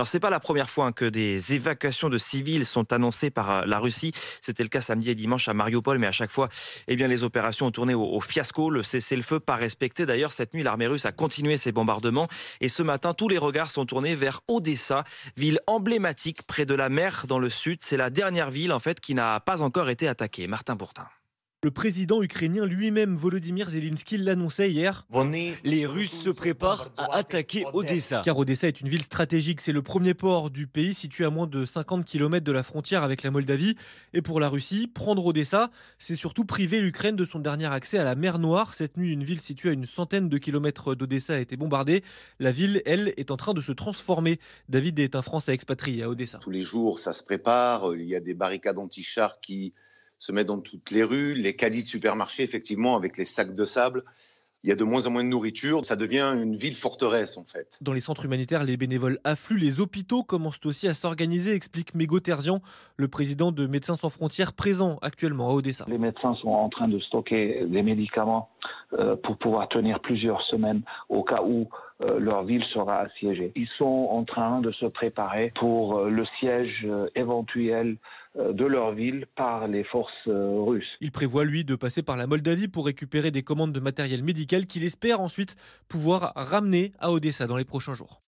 Alors c'est pas la première fois hein, que des évacuations de civils sont annoncées par euh, la Russie. C'était le cas samedi et dimanche à Mariupol, mais à chaque fois, eh bien les opérations ont tourné au, fiasco. Le cessez-le-feu pas respecté. D'ailleurs, cette nuit, l'armée russe a continué ses bombardements et ce matin, tous les regards sont tournés vers Odessa, ville emblématique près de la mer dans le sud. C'est la dernière ville en fait qui n'a pas encore été attaquée. Martin Bourdin. Le président ukrainien lui-même, Volodymyr Zelensky, l'annonçait hier. Les Russes se préparent à attaquer Odessa. Car Odessa est une ville stratégique. C'est le premier port du pays situé à moins de 50 km de la frontière avec la Moldavie. Et pour la Russie, prendre Odessa, c'est surtout priver l'Ukraine de son dernier accès à la mer Noire. Cette nuit, une ville située à une centaine de kilomètres d'Odessa a été bombardée. La ville, elle, est en train de se transformer. David est un Français expatrié à Odessa. Tous les jours, ça se prépare. Il y a des barricades anti-chars qui se met dans toutes les rues, les caddies de supermarché effectivement, avec les sacs de sable. Il y a de moins en moins de nourriture, ça devient une ville forteresse en fait. Dans les centres humanitaires, les bénévoles affluent, les hôpitaux commencent aussi à s'organiser, explique Mégo Terzian, le président de Médecins sans frontières présent actuellement à Odessa. Les médecins sont en train de stocker des médicaments euh, pour pouvoir tenir plusieurs semaines au cas où euh, leur ville sera assiégée. Ils sont en train de se préparer pour euh, le siège éventuel de leur ville par les forces russes. Il prévoit, lui, de passer par la Moldavie pour récupérer des commandes de matériel médical qu'il espère ensuite pouvoir ramener à Odessa dans les prochains jours.